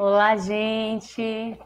Olá, gente!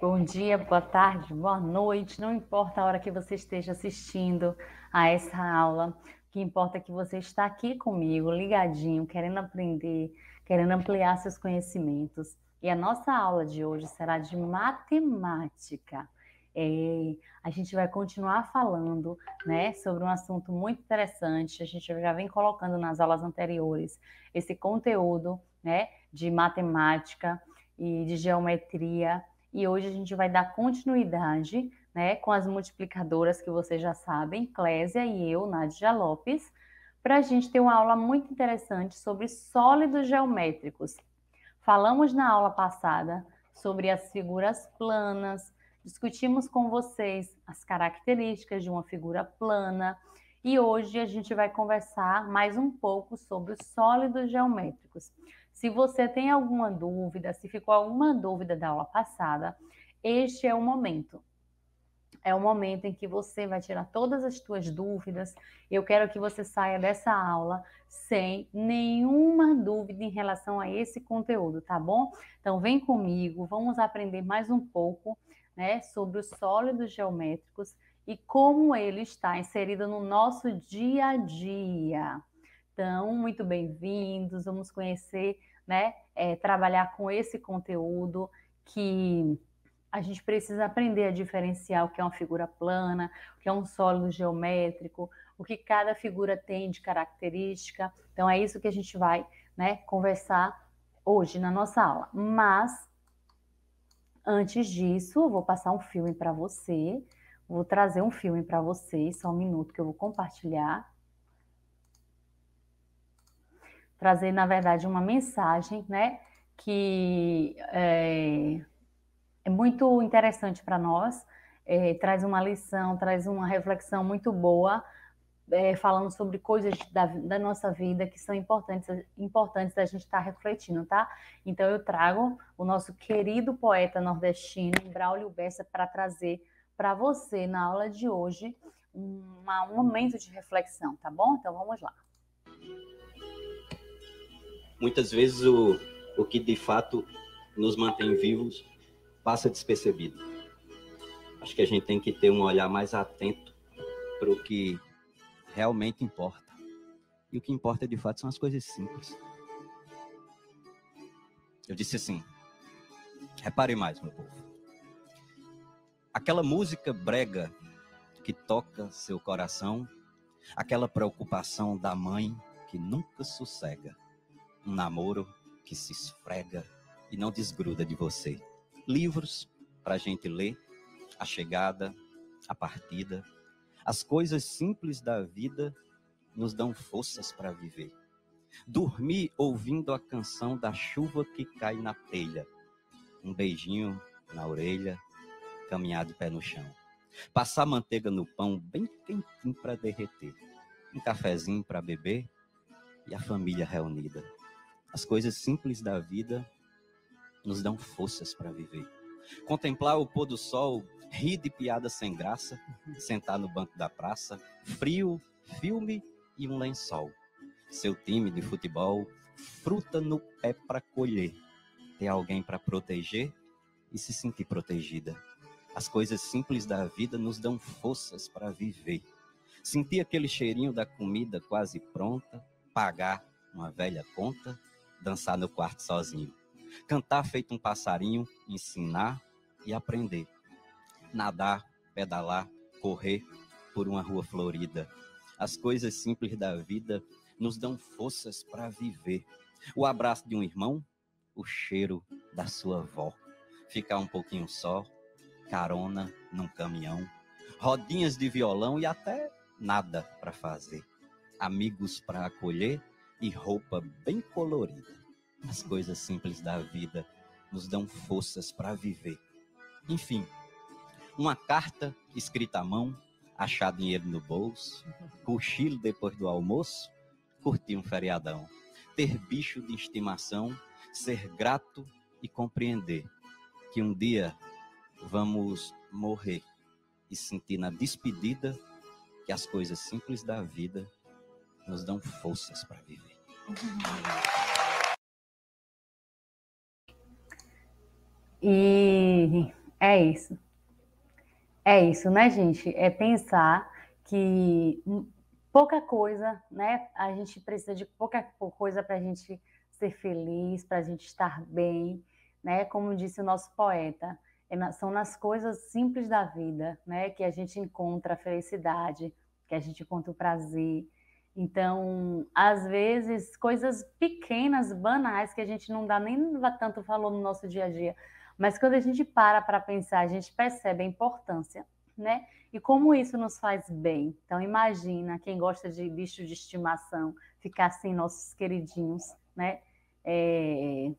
Bom dia, boa tarde, boa noite, não importa a hora que você esteja assistindo a essa aula, o que importa é que você está aqui comigo, ligadinho, querendo aprender, querendo ampliar seus conhecimentos. E a nossa aula de hoje será de matemática. É, a gente vai continuar falando né, sobre um assunto muito interessante. A gente já vem colocando nas aulas anteriores esse conteúdo né, de matemática e de geometria. E hoje a gente vai dar continuidade né, com as multiplicadoras que vocês já sabem, Clésia e eu, Nadja Lopes, para a gente ter uma aula muito interessante sobre sólidos geométricos. Falamos na aula passada sobre as figuras planas, discutimos com vocês as características de uma figura plana e hoje a gente vai conversar mais um pouco sobre os sólidos geométricos. Se você tem alguma dúvida, se ficou alguma dúvida da aula passada, este é o momento. É o momento em que você vai tirar todas as suas dúvidas. Eu quero que você saia dessa aula sem nenhuma dúvida em relação a esse conteúdo, tá bom? Então vem comigo, vamos aprender mais um pouco, né, sobre os sólidos geométricos e como ele está inserido no nosso dia a dia. Então, muito bem-vindos, vamos conhecer né? É, trabalhar com esse conteúdo que a gente precisa aprender a diferenciar o que é uma figura plana, o que é um sólido geométrico, o que cada figura tem de característica. Então, é isso que a gente vai né, conversar hoje na nossa aula. Mas, antes disso, vou passar um filme para você, vou trazer um filme para vocês, só um minuto que eu vou compartilhar trazer, na verdade, uma mensagem, né? Que é, é muito interessante para nós, é, traz uma lição, traz uma reflexão muito boa, é, falando sobre coisas da, da, nossa vida que são importantes, importantes da gente estar tá refletindo, tá? Então eu trago o nosso querido poeta nordestino, Braulio Bessa, para trazer para você na aula de hoje um, um momento de reflexão, tá bom? Então vamos lá muitas vezes o, o que de fato nos mantém vivos passa despercebido. Acho que a gente tem que ter um olhar mais atento para o que realmente importa. E o que importa de fato são as coisas simples. Eu disse assim: repare mais, meu povo. Aquela música brega que toca seu coração, aquela preocupação da mãe que nunca sossega um namoro que se esfrega e não desgruda de você. Livros para a gente ler, a chegada, a partida. As coisas simples da vida nos dão forças para viver. Dormir ouvindo a canção da chuva que cai na telha. Um beijinho na orelha, caminhar de pé no chão. Passar manteiga no pão bem quentinho para derreter. Um cafezinho para beber e a família reunida as coisas simples da vida nos dão forças para viver. Contemplar o pôr do sol, rir de piadas sem graça, uhum. sentar no banco da praça, frio, filme e um lençol. Seu time de futebol, fruta no pé para colher, ter alguém para proteger e se sentir protegida. As coisas simples da vida nos dão forças para viver. Sentir aquele cheirinho da comida quase pronta, pagar uma velha conta, dançar no quarto sozinho, cantar feito um passarinho, ensinar e aprender, nadar, pedalar, correr por uma rua florida. As coisas simples da vida nos dão forças para viver. O abraço de um irmão, o cheiro da sua avó, ficar um pouquinho só, carona num caminhão, rodinhas de violão e até nada para fazer, amigos para acolher e roupa bem colorida. As coisas simples da vida nos dão forças para viver. Enfim, uma carta escrita à mão, achar dinheiro no bolso, cochilo depois do almoço, curtir um feriadão, ter bicho de estimação, ser grato e compreender que um dia vamos morrer e sentir na despedida que as coisas simples da vida nos dão forças para viver. E é isso. É isso, né, gente? É pensar que pouca coisa, né? A gente precisa de pouca coisa para a gente ser feliz, para a gente estar bem, né? Como disse o nosso poeta, é são nas coisas simples da vida, né? Que a gente encontra a felicidade, que a gente encontra o prazer, então, às vezes, coisas pequenas, banais, que a gente não dá nem tanto valor no nosso dia a dia, mas quando a gente para para pensar, a gente percebe a importância, né? E como isso nos faz bem. Então, imagina quem gosta de bicho de estimação ficar sem nossos queridinhos, né? É,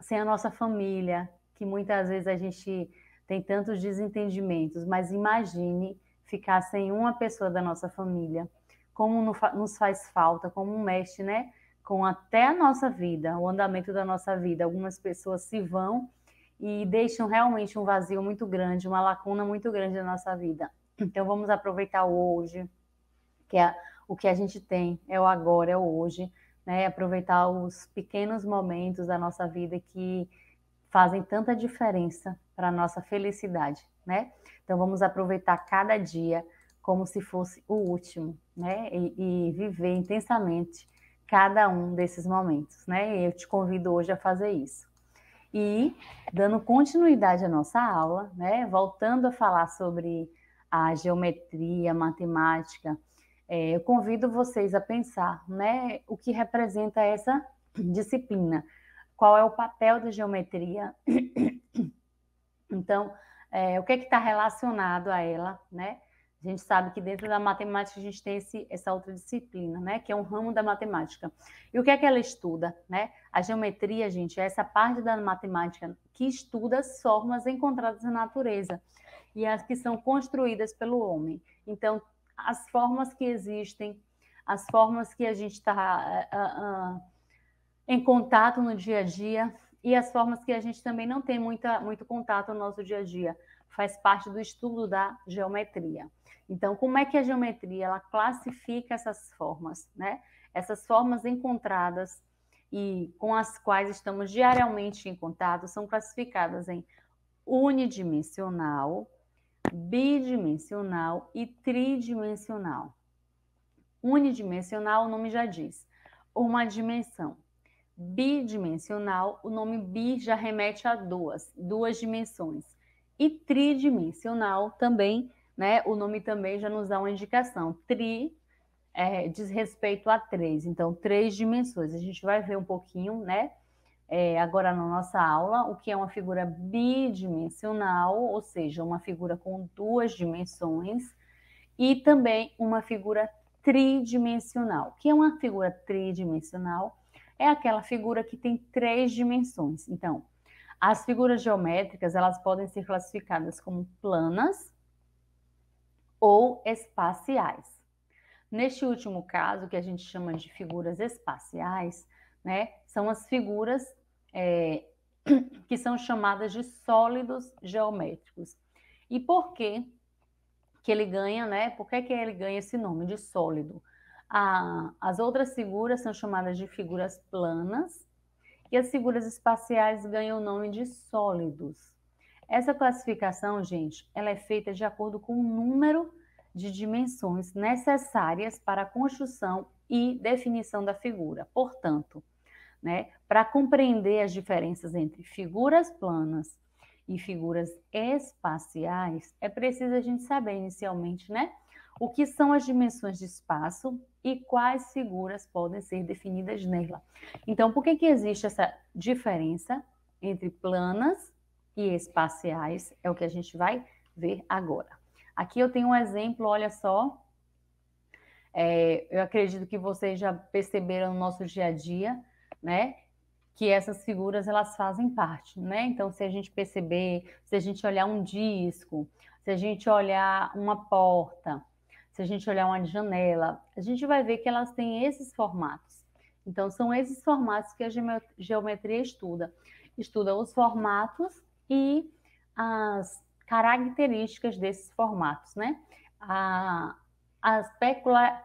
sem a nossa família, que muitas vezes a gente tem tantos desentendimentos, mas imagine ficar sem uma pessoa da nossa família como nos faz falta, como mexe, né? Com até a nossa vida, o andamento da nossa vida. Algumas pessoas se vão e deixam realmente um vazio muito grande, uma lacuna muito grande na nossa vida. Então vamos aproveitar hoje, que é o que a gente tem, é o agora, é o hoje, né? Aproveitar os pequenos momentos da nossa vida que fazem tanta diferença para a nossa felicidade, né? Então vamos aproveitar cada dia como se fosse o último, né? E, e, viver intensamente cada um desses momentos, né? E eu te convido hoje a fazer isso. E dando continuidade à nossa aula, né? Voltando a falar sobre a geometria, a matemática, é, eu convido vocês a pensar, né? O que representa essa disciplina? Qual é o papel da geometria? Então, é, o que é está relacionado a ela, né? A gente sabe que dentro da matemática a gente tem esse, essa outra disciplina, né? Que é um ramo da matemática. E o que é que ela estuda, né? A geometria, gente, é essa parte da matemática que estuda as formas encontradas na natureza e as que são construídas pelo homem. Então, as formas que existem, as formas que a gente está uh, ah, uh, ah, ah, em contato no dia a dia e as formas que a gente também não tem muita, muito contato no nosso dia a dia faz parte do estudo da geometria. Então, como é que a geometria ela classifica essas formas, né? Essas formas encontradas e com as quais estamos diariamente em contato são classificadas em unidimensional, bidimensional e tridimensional. Unidimensional, o nome já diz, uma dimensão. Bidimensional, o nome bi já remete a duas, duas dimensões e tridimensional também, né? O nome também já nos dá uma indicação. Tri é, diz respeito a três, então três dimensões. A gente vai ver um pouquinho, né? É, agora na nossa aula, o que é uma figura bidimensional, ou seja, uma figura com duas dimensões, e também uma figura tridimensional. O que é uma figura tridimensional? É aquela figura que tem três dimensões. Então, as figuras geométricas, elas podem ser classificadas como planas ou espaciais. Neste último caso, que a gente chama de figuras espaciais, né, são as figuras é, que são chamadas de sólidos geométricos. E por que que ele ganha, né? Por que, que ele ganha esse nome de sólido? A, as outras figuras são chamadas de figuras planas e as figuras espaciais ganham o nome de sólidos. Essa classificação, gente, ela é feita de acordo com o número de dimensões necessárias para a construção e definição da figura. Portanto, né, para compreender as diferenças entre figuras planas e figuras espaciais, é preciso a gente saber inicialmente, né? o que são as dimensões de espaço e quais figuras podem ser definidas nela. Então, por que, que existe essa diferença entre planas e espaciais? É o que a gente vai ver agora. Aqui eu tenho um exemplo, olha só. É, eu acredito que vocês já perceberam no nosso dia a dia, né? que essas figuras elas fazem parte, né? Então, se a gente perceber, se a gente olhar um disco, se a gente olhar uma porta, se a gente olhar uma janela, a gente vai ver que elas têm esses formatos. Então, são esses formatos que a geometria estuda. Estuda os formatos e as características desses formatos, né? A, as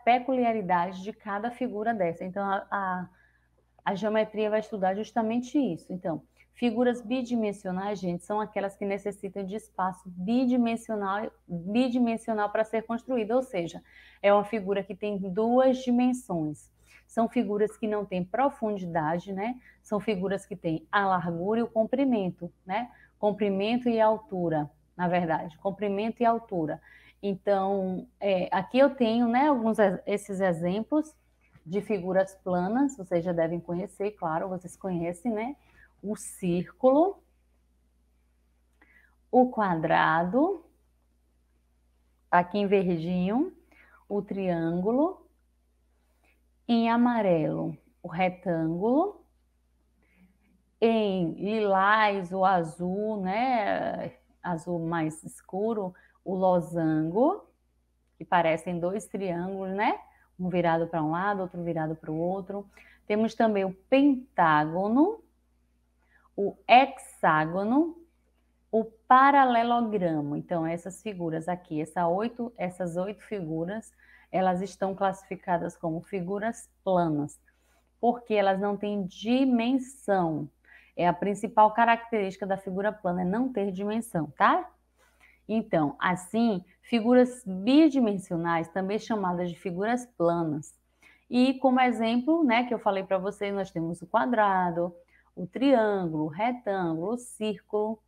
peculiaridades de cada figura dessa. Então, a, a, a geometria vai estudar justamente isso. Então, Figuras bidimensionais, gente, são aquelas que necessitam de espaço bidimensional, bidimensional para ser construída, ou seja, é uma figura que tem duas dimensões. São figuras que não têm profundidade, né? São figuras que têm a largura e o comprimento, né? Comprimento e altura, na verdade, comprimento e altura. Então, é, aqui eu tenho, né, alguns esses exemplos de figuras planas, vocês já devem conhecer, claro, vocês conhecem, né? o círculo, o quadrado, aqui em verdinho, o triângulo, em amarelo, o retângulo, em lilás, o azul, né? Azul mais escuro, o losango, que parecem dois triângulos, né? Um virado para um lado, outro virado para o outro. Temos também o pentágono, o hexágono, o paralelogramo. Então, essas figuras aqui, essa oito, essas oito figuras, elas estão classificadas como figuras planas, porque elas não têm dimensão. É a principal característica da figura plana, é não ter dimensão, tá? Então, assim, figuras bidimensionais, também chamadas de figuras planas. E como exemplo, né, que eu falei para vocês, nós temos o quadrado, o triângulo, o retângulo, o círculo.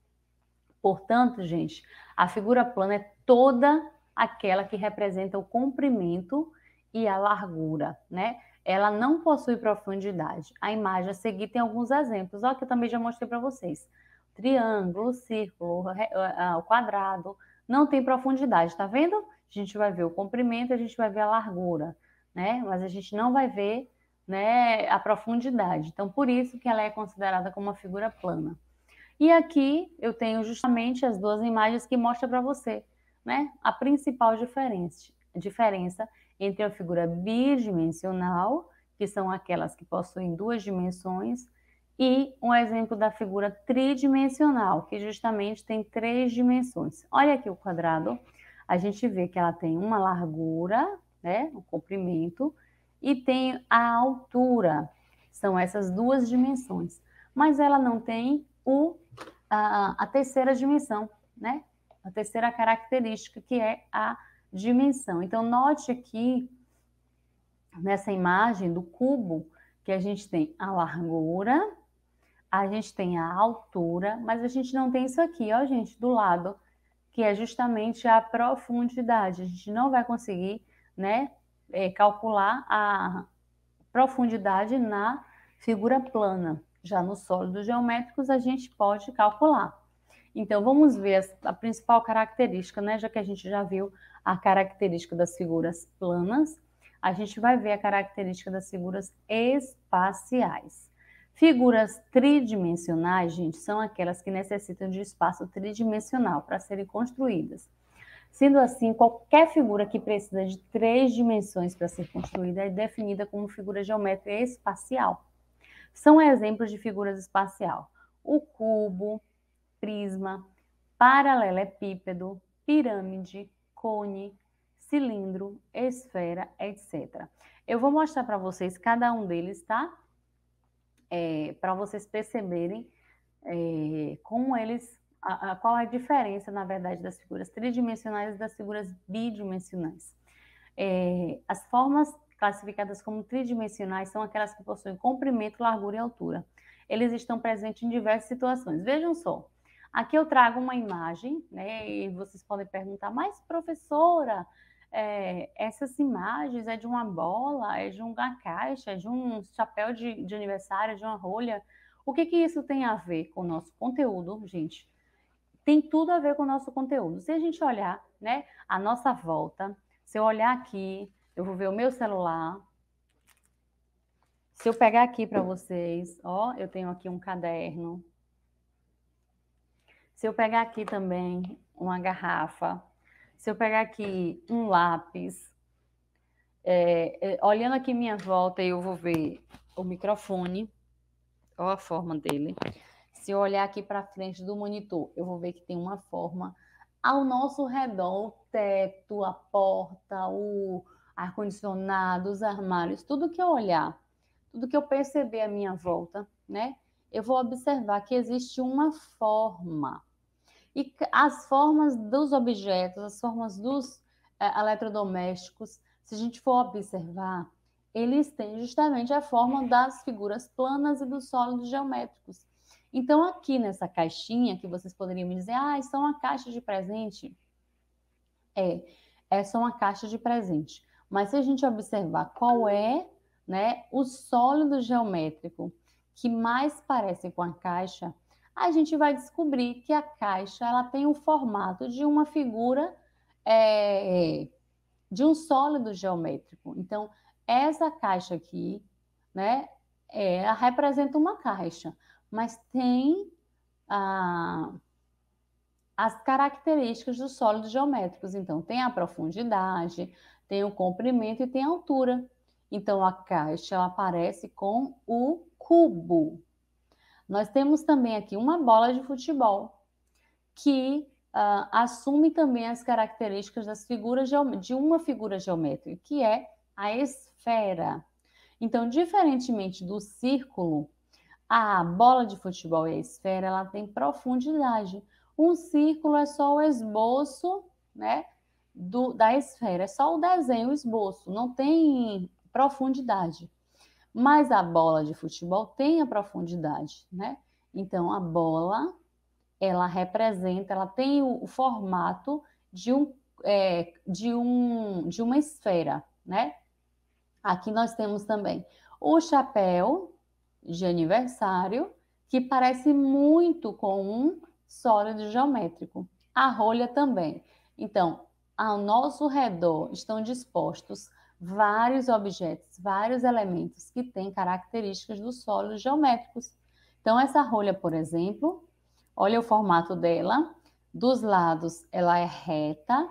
Portanto, gente, a figura plana é toda aquela que representa o comprimento e a largura, né? Ela não possui profundidade. A imagem a seguir tem alguns exemplos, ó, que eu também já mostrei para vocês. Triângulo, círculo, o quadrado, não tem profundidade, tá vendo? A gente vai ver o comprimento, a gente vai ver a largura, né? Mas a gente não vai ver né, a profundidade. Então, por isso que ela é considerada como uma figura plana. E aqui eu tenho justamente as duas imagens que mostra para você, né, a principal diferença, diferença entre a figura bidimensional, que são aquelas que possuem duas dimensões, e um exemplo da figura tridimensional, que justamente tem três dimensões. Olha aqui o quadrado, a gente vê que ela tem uma largura, né, um comprimento, e tem a altura. São essas duas dimensões. Mas ela não tem o, a, a terceira dimensão, né? A terceira característica, que é a dimensão. Então, note aqui nessa imagem do cubo que a gente tem a largura, a gente tem a altura, mas a gente não tem isso aqui, ó, gente, do lado, que é justamente a profundidade. A gente não vai conseguir, né, é, calcular a profundidade na figura plana. Já nos sólidos geométricos, a gente pode calcular. Então, vamos ver a, a principal característica, né? Já que a gente já viu a característica das figuras planas, a gente vai ver a característica das figuras espaciais. Figuras tridimensionais, gente, são aquelas que necessitam de espaço tridimensional para serem construídas. Sendo assim, qualquer figura que precisa de três dimensões para ser construída é definida como figura geométrica espacial. São exemplos de figuras espacial: o cubo, prisma, paralelepípedo, pirâmide, cone, cilindro, esfera, etc. Eu vou mostrar para vocês cada um deles, tá? É, para vocês perceberem é, como eles a, a, qual é a diferença, na verdade, das figuras tridimensionais e das figuras bidimensionais. É, as formas classificadas como tridimensionais são aquelas que possuem comprimento, largura e altura. Eles estão presentes em diversas situações. Vejam só, aqui eu trago uma imagem, né, e vocês podem perguntar, mas professora, é, essas imagens é de uma bola, é de uma caixa, é de um chapéu de, de aniversário, de uma rolha. O que, que isso tem a ver com o nosso conteúdo, gente? tem tudo a ver com o nosso conteúdo. Se a gente olhar, né, a nossa volta, se eu olhar aqui, eu vou ver o meu celular. Se eu pegar aqui para vocês, ó, eu tenho aqui um caderno. Se eu pegar aqui também uma garrafa, se eu pegar aqui um lápis, é, é, olhando aqui minha volta, eu vou ver o microfone, olha a forma dele se eu olhar aqui para frente do monitor, eu vou ver que tem uma forma ao nosso redor, o teto, a porta, o ar-condicionado, os armários, tudo que eu olhar, tudo que eu perceber à minha volta, né? Eu vou observar que existe uma forma. E as formas dos objetos, as formas dos é, eletrodomésticos, se a gente for observar, eles têm justamente a forma das figuras planas e dos sólidos geométricos. Então, aqui nessa caixinha que vocês poderiam me dizer, ah, isso é uma caixa de presente. É, é só uma caixa de presente. Mas se a gente observar qual é né, o sólido geométrico que mais parece com a caixa, a gente vai descobrir que a caixa ela tem o formato de uma figura é, de um sólido geométrico. Então, essa caixa aqui, né, é, ela representa uma caixa mas tem ah, as características dos sólidos geométricos. Então, tem a profundidade, tem o comprimento e tem a altura. Então, a caixa ela aparece com o cubo. Nós temos também aqui uma bola de futebol que ah, assume também as características das figuras de uma figura geométrica, que é a esfera. Então, diferentemente do círculo, a bola de futebol e a esfera, ela tem profundidade. Um círculo é só o esboço, né, do, da esfera, é só o desenho, o esboço, não tem profundidade. Mas a bola de futebol tem a profundidade, né? Então a bola, ela representa, ela tem o, o formato de um, é, de um de uma esfera, né? Aqui nós temos também o chapéu, de aniversário, que parece muito com um sólido geométrico. A rolha também. Então, ao nosso redor estão dispostos vários objetos, vários elementos que têm características dos sólidos geométricos. Então, essa rolha, por exemplo, olha o formato dela. Dos lados, ela é reta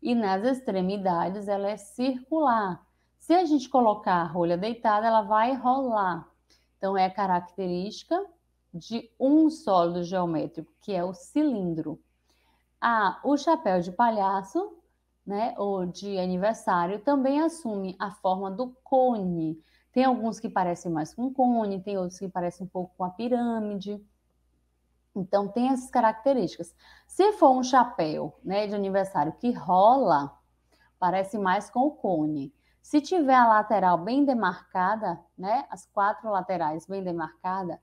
e nas extremidades, ela é circular. Se a gente colocar a rolha deitada, ela vai rolar. Então, é a característica de um sólido geométrico, que é o cilindro. Ah, o chapéu de palhaço, né, ou de aniversário, também assume a forma do cone. Tem alguns que parecem mais com cone, tem outros que parecem um pouco com a pirâmide. Então, tem essas características. Se for um chapéu né, de aniversário que rola, parece mais com o cone. Se tiver a lateral bem demarcada, né, as quatro laterais bem demarcadas,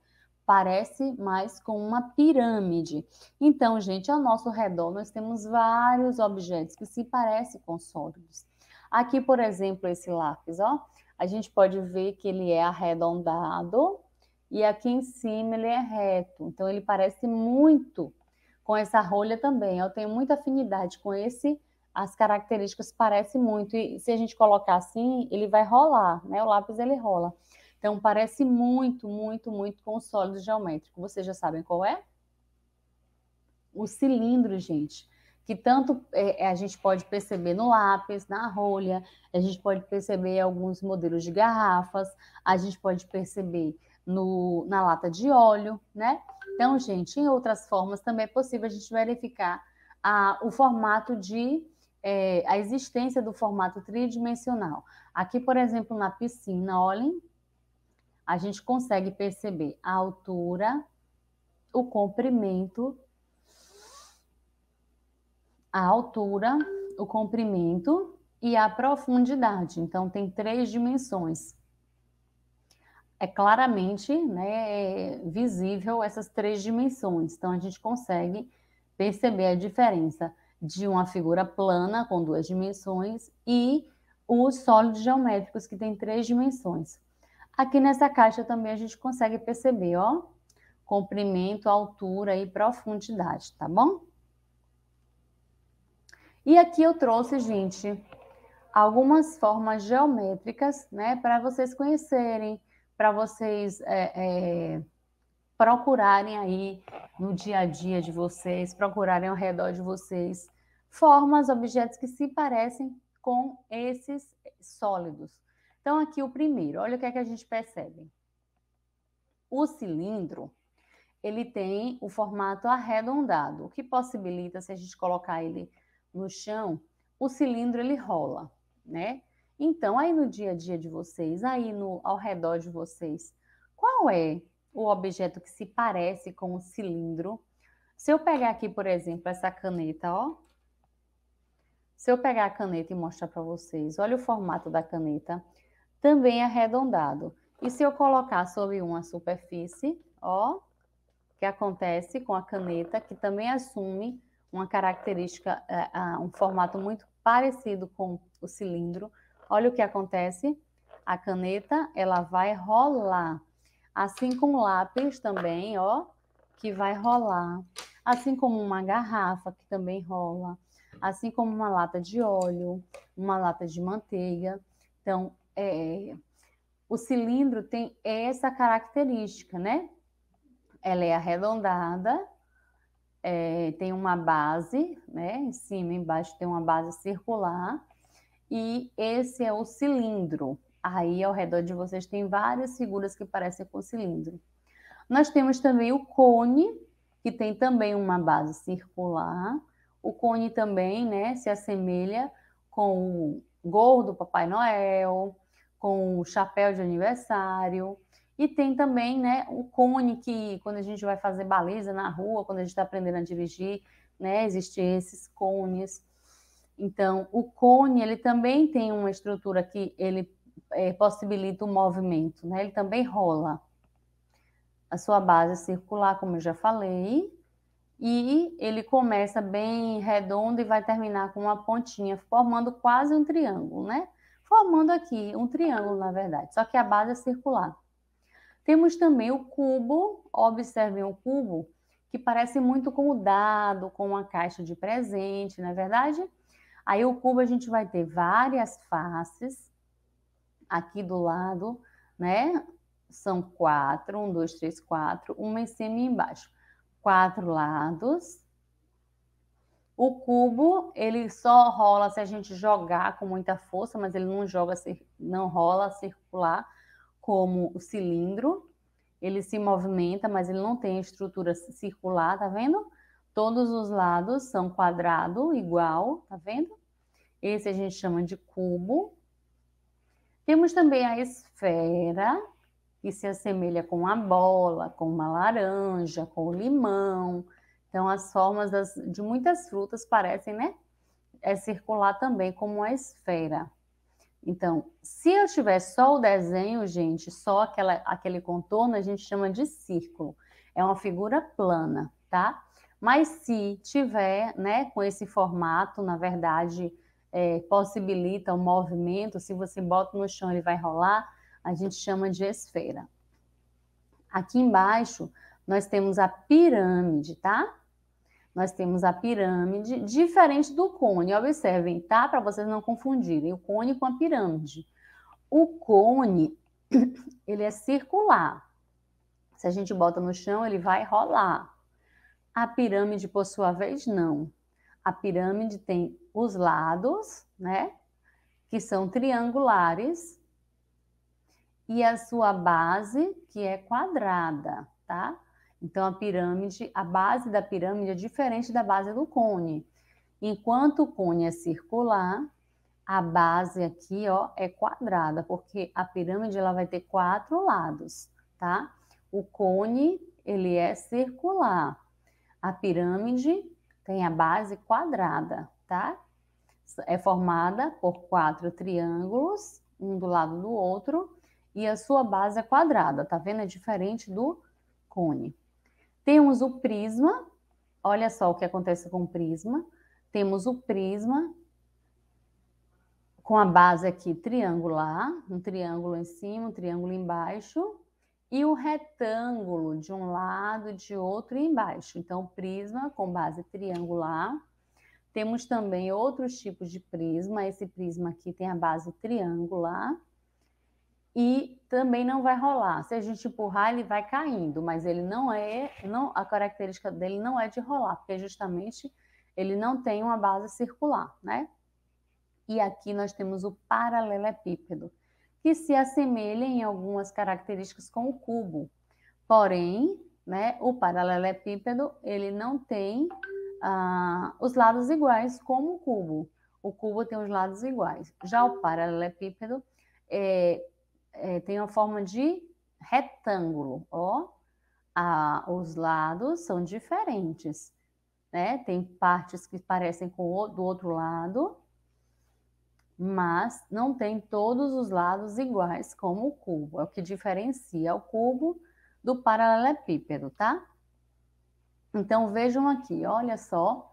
parece mais com uma pirâmide. Então, gente, ao nosso redor nós temos vários objetos que se parecem com sólidos. Aqui, por exemplo, esse lápis, ó, a gente pode ver que ele é arredondado e aqui em cima ele é reto. Então, ele parece muito com essa rolha também. Eu tenho muita afinidade com esse lápis as características parecem muito e se a gente colocar assim, ele vai rolar, né? O lápis ele rola. Então parece muito, muito, muito com o sólido geométrico. Vocês já sabem qual é? O cilindro, gente, que tanto é, é, a gente pode perceber no lápis, na rolha, a gente pode perceber alguns modelos de garrafas, a gente pode perceber no, na lata de óleo, né? Então, gente, em outras formas também é possível a gente verificar a, o formato de é, a existência do formato tridimensional. Aqui, por exemplo, na piscina, olhem, a gente consegue perceber a altura, o comprimento, a altura, o comprimento e a profundidade. Então, tem três dimensões. É claramente né, visível essas três dimensões. Então, a gente consegue perceber a diferença de uma figura plana com duas dimensões e os sólidos geométricos que tem três dimensões. Aqui nessa caixa também a gente consegue perceber, ó, comprimento, altura e profundidade, tá bom? E aqui eu trouxe, gente, algumas formas geométricas, né, para vocês conhecerem, para vocês é, é, procurarem aí no dia a dia de vocês, procurarem ao redor de vocês formas, objetos que se parecem com esses sólidos. Então, aqui o primeiro, olha o que, é que a gente percebe. O cilindro, ele tem o formato arredondado, o que possibilita, se a gente colocar ele no chão, o cilindro ele rola, né? Então, aí no dia a dia de vocês, aí no, ao redor de vocês, qual é o objeto que se parece com o cilindro. Se eu pegar aqui, por exemplo, essa caneta, ó. Se eu pegar a caneta e mostrar para vocês, olha o formato da caneta, também é arredondado. E se eu colocar sobre uma superfície, ó, que acontece com a caneta, que também assume uma característica, é, um formato muito parecido com o cilindro. Olha o que acontece. A caneta, ela vai rolar assim como lápis também, ó, que vai rolar, assim como uma garrafa que também rola, assim como uma lata de óleo, uma lata de manteiga. Então, é, o cilindro tem essa característica, né? Ela é arredondada, é, tem uma base, né? Em cima, embaixo tem uma base circular e esse é o cilindro. Aí ao redor de vocês tem várias figuras que parecem com cilindro. Nós temos também o cone, que tem também uma base circular. O cone também né, se assemelha com o gorro do Papai Noel, com o chapéu de aniversário. E tem também né, o cone que, quando a gente vai fazer baliza na rua, quando a gente está aprendendo a dirigir, né, existem esses cones. Então, o cone ele também tem uma estrutura que ele é, possibilita o movimento, né? Ele também rola. A sua base é circular, como eu já falei, e ele começa bem redondo e vai terminar com uma pontinha, formando quase um triângulo, né? Formando aqui um triângulo, na verdade, só que a base é circular. Temos também o cubo, observem o cubo, que parece muito com o dado, com uma caixa de presente, na é verdade? Aí o cubo a gente vai ter várias faces aqui do lado, né? São quatro, um, dois, três, quatro, uma em cima e embaixo. Quatro lados. O cubo, ele só rola se a gente jogar com muita força, mas ele não joga, não rola circular como o cilindro. Ele se movimenta, mas ele não tem estrutura circular, tá vendo? Todos os lados são quadrado igual, tá vendo? Esse a gente chama de cubo. Temos também a esfera, que se assemelha com a bola, com uma laranja, com o limão. Então, as formas das, de muitas frutas parecem, né? É circular também como a esfera. Então, se eu tiver só o desenho, gente, só aquela, aquele contorno, a gente chama de círculo. É uma figura plana, tá? Mas se tiver, né, com esse formato, na verdade, é, possibilita o movimento, se você bota no chão ele vai rolar, a gente chama de esfera. Aqui embaixo, nós temos a pirâmide, tá? Nós temos a pirâmide, diferente do cone. Observem, tá? Para vocês não confundirem o cone com a pirâmide. O cone, ele é circular. Se a gente bota no chão, ele vai rolar. A pirâmide, por sua vez, não. A pirâmide tem os lados, né? Que são triangulares. E a sua base, que é quadrada, tá? Então, a pirâmide, a base da pirâmide é diferente da base do cone. Enquanto o cone é circular, a base aqui, ó, é quadrada, porque a pirâmide ela vai ter quatro lados, tá? O cone, ele é circular. A pirâmide tem a base quadrada, tá? É formada por quatro triângulos, um do lado do outro, e a sua base é quadrada, tá vendo? É diferente do cone. Temos o prisma, olha só o que acontece com o prisma. Temos o prisma com a base aqui triangular, um triângulo em cima, um triângulo embaixo, e o retângulo de um lado, de outro e embaixo. Então, prisma com base triangular. Temos também outros tipos de prisma. Esse prisma aqui tem a base triangular. E também não vai rolar. Se a gente empurrar, ele vai caindo, mas ele não é, não, a característica dele não é de rolar, porque justamente ele não tem uma base circular, né? E aqui nós temos o paralelepípedo que se assemelha em algumas características com o cubo. Porém, né, o paralelepípedo ele não tem ah, os lados iguais como o cubo. O cubo tem os lados iguais. Já o paralelepípedo é, é, tem uma forma de retângulo, ó. Ah, os lados são diferentes, né? Tem partes que parecem com o, do outro lado mas não tem todos os lados iguais como o cubo. É o que diferencia o cubo do paralelepípedo, tá? Então vejam aqui, olha só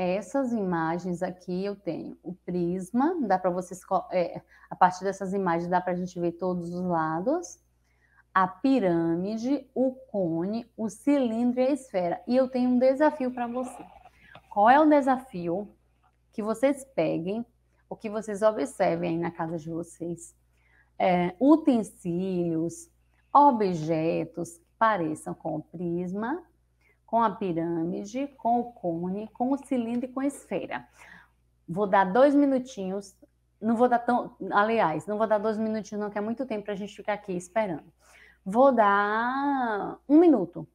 essas imagens aqui eu tenho o prisma, dá para vocês é, a partir dessas imagens dá para a gente ver todos os lados, a pirâmide, o cone, o cilindro e a esfera. E eu tenho um desafio para você. Qual é o desafio que vocês peguem o que vocês observem aí na casa de vocês, é, utensílios, objetos que pareçam com o prisma, com a pirâmide, com o cone, com o cilindro e com a esfera. Vou dar dois minutinhos, não vou dar tão, aliás, não vou dar dois minutinhos não, que é muito tempo para a gente ficar aqui esperando. Vou dar um minuto.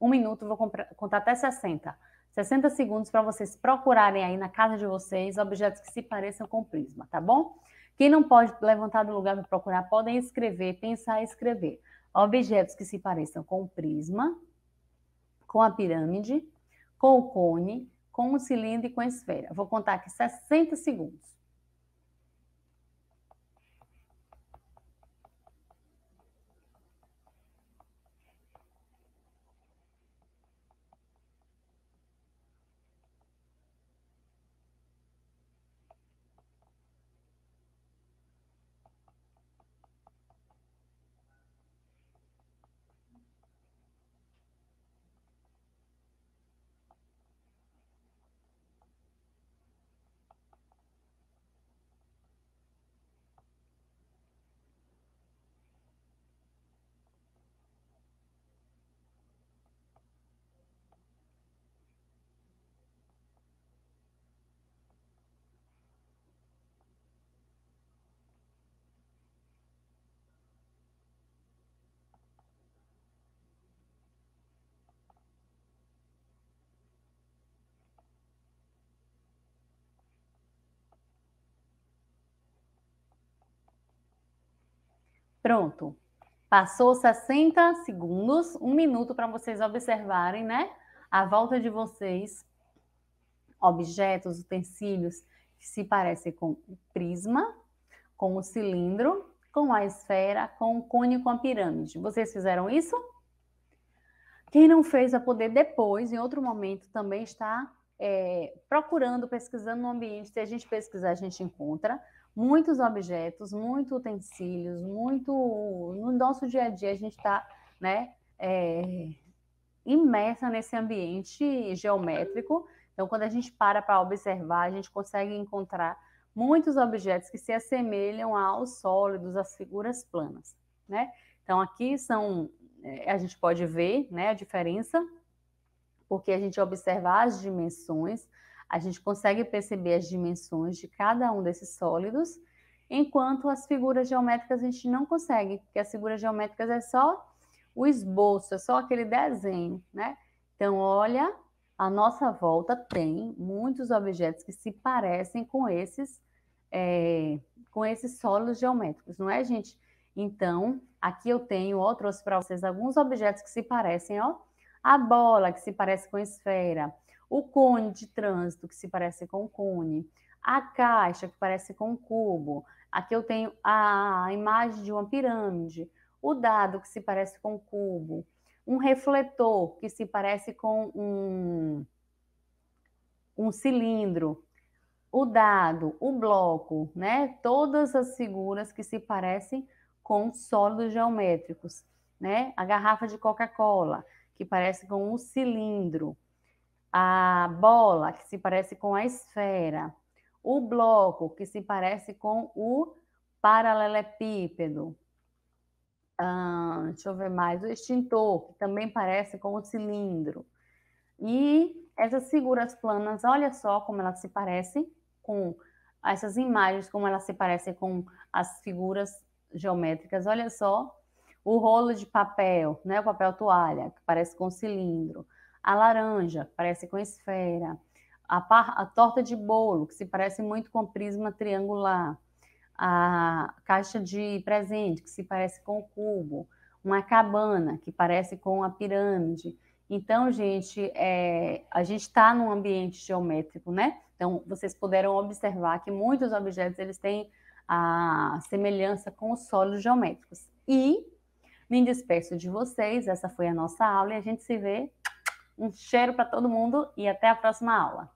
Um minuto, vou comprar, contar até 60 60 segundos para vocês procurarem aí na casa de vocês objetos que se pareçam com prisma, tá bom? Quem não pode levantar do lugar para procurar, podem escrever, pensar e escrever. Objetos que se pareçam com o prisma, com a pirâmide, com o cone, com o cilindro e com a esfera. Vou contar aqui 60 segundos. Pronto. Passou 60 segundos, um minuto para vocês observarem, né? A volta de vocês, objetos, utensílios que se parecem com o prisma, com o cilindro, com a esfera, com o cone e com a pirâmide. Vocês fizeram isso? Quem não fez vai poder depois, em outro momento, também estar é, procurando, pesquisando no ambiente. Se a gente pesquisar, a gente encontra muitos objetos, muitos utensílios, muito. No nosso dia a dia, a gente está, né? É, imersa nesse ambiente geométrico. Então, quando a gente para para observar, a gente consegue encontrar muitos objetos que se assemelham aos sólidos, às figuras planas, né? Então, aqui são, é, a gente pode ver, né, a diferença, porque a gente observa as dimensões, a gente consegue perceber as dimensões de cada um desses sólidos, enquanto as figuras geométricas a gente não consegue, porque as figuras geométricas é só o esboço, é só aquele desenho, né? Então, olha, a nossa volta tem muitos objetos que se parecem com esses, é, com esses sólidos geométricos, não é, gente? Então, aqui eu tenho, ó, trouxe para vocês alguns objetos que se parecem, ó, a bola que se parece com a esfera, o cone de trânsito, que se parece com o cone, a caixa, que parece com um cubo, aqui eu tenho a imagem de uma pirâmide, o dado, que se parece com um cubo, um refletor, que se parece com um, um cilindro, o dado, o bloco, né? Todas as figuras que se parecem com sólidos geométricos, né? A garrafa de Coca-Cola, que parece com um cilindro a bola, que se parece com a esfera, o bloco, que se parece com o paralelepípedo. Ah, deixa eu ver mais, o extintor, que também parece com o cilindro. E essas figuras planas, olha só como elas se parecem com essas imagens, como elas se parecem com as figuras geométricas. Olha só o rolo de papel, né? O papel toalha, que parece com cilindro. A laranja, que parece com esfera. A, par, a torta de bolo, que se parece muito com prisma triangular. A caixa de presente, que se parece com o cubo. Uma cabana, que parece com a pirâmide. Então, gente, é, a gente está num ambiente geométrico, né? Então, vocês puderam observar que muitos objetos eles têm a semelhança com os sólidos geométricos. E me despeço de vocês, essa foi a nossa aula e a gente se vê um cheiro para todo mundo e até a próxima aula.